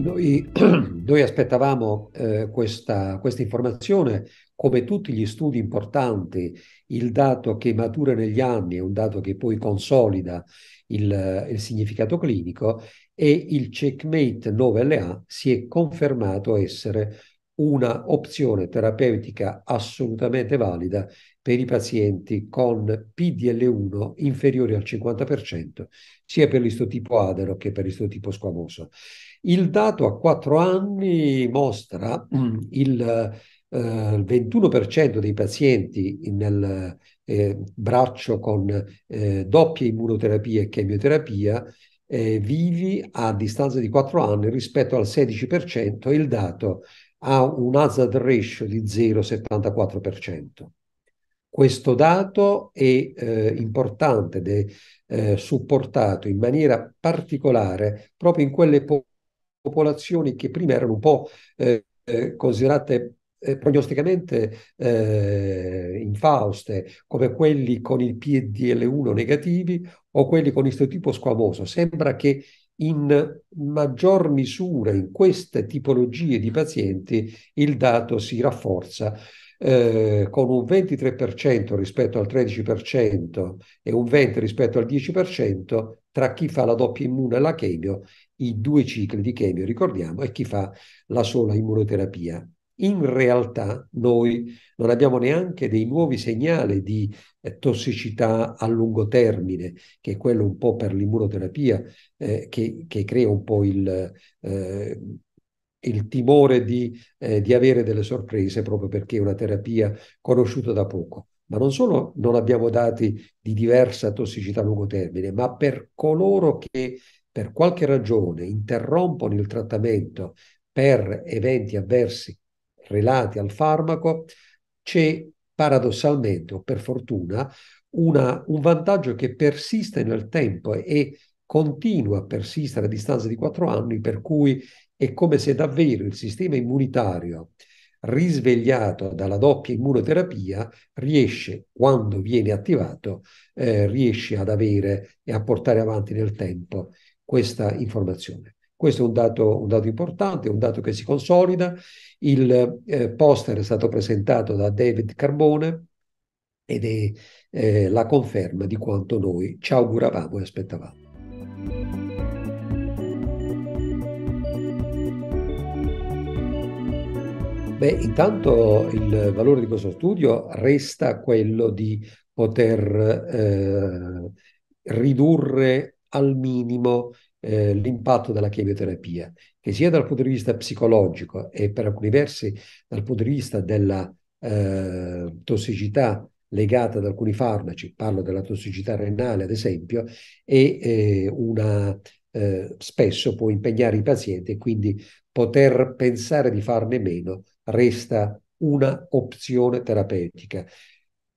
noi, noi aspettavamo eh, questa, questa, informazione, come tutti gli studi importanti, il dato che matura negli anni è un dato che poi consolida il, il significato clinico e il checkmate 9LA si è confermato essere una opzione terapeutica assolutamente valida per i pazienti con PDL1 inferiore al 50%, sia per l'istotipo adero che per l'istotipo squamoso. Il dato a 4 anni mostra mm, il eh, 21% dei pazienti nel eh, braccio con eh, doppia immunoterapia e chemioterapia eh, vivi a distanza di 4 anni rispetto al 16%, il dato ha un hazard ratio di 0,74%. Questo dato è eh, importante ed è eh, supportato in maniera particolare proprio in quelle po popolazioni che prima erano un po' eh, eh considerate eh, prognosticamente eh, infauste, come quelli con il PDL1 negativi o quelli con istotipo squamoso. Sembra che in maggior misura in queste tipologie di pazienti il dato si rafforza eh, con un 23% rispetto al 13% e un 20% rispetto al 10% tra chi fa la doppia immune e la chemio, i due cicli di chemio, ricordiamo, e chi fa la sola immunoterapia. In realtà noi non abbiamo neanche dei nuovi segnali di eh, tossicità a lungo termine, che è quello un po' per l'immunoterapia eh, che, che, crea un po' il, eh, il timore di, eh, di, avere delle sorprese proprio perché è una terapia conosciuta da poco. Ma non solo non abbiamo dati di diversa tossicità a lungo termine, ma per coloro che per qualche ragione interrompono il trattamento per eventi avversi relati al farmaco, c'è paradossalmente o per fortuna una, un vantaggio che persiste nel tempo e continua a persistere a distanza di quattro anni, per cui è come se davvero il sistema immunitario risvegliato dalla doppia immunoterapia riesce, quando viene attivato, eh, riesce ad avere e a portare avanti nel tempo questa informazione. Questo è un dato, un dato importante, un dato che si consolida. Il eh, poster è stato presentato da David Carbone ed è eh, la conferma di quanto noi ci auguravamo e aspettavamo. Beh, intanto il valore di questo studio resta quello di poter eh, ridurre al minimo eh, l'impatto della chemioterapia, che sia dal punto di vista psicologico e per alcuni versi dal punto di vista della eh, tossicità legata ad alcuni farmaci, parlo della tossicità renale ad esempio, è eh, una eh, spesso può impegnare i pazienti e quindi poter pensare di farne meno resta una opzione terapeutica.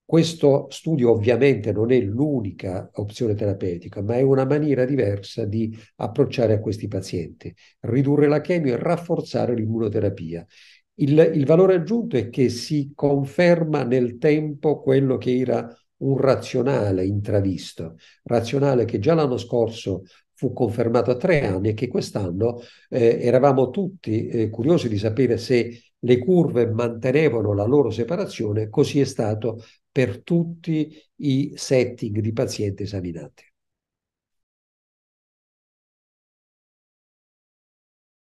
Questo studio ovviamente non è l'unica opzione terapeutica, ma è una maniera diversa di approcciare a questi pazienti, ridurre la chemio e rafforzare l'immunoterapia. Il, il valore aggiunto è che si conferma nel tempo quello che era un razionale intravisto, razionale che già l'anno scorso fu confermato a tre anni e che quest'anno eh, eravamo tutti eh, curiosi di sapere se le curve mantenevano la loro separazione, così è stato per tutti i setting di pazienti esaminati.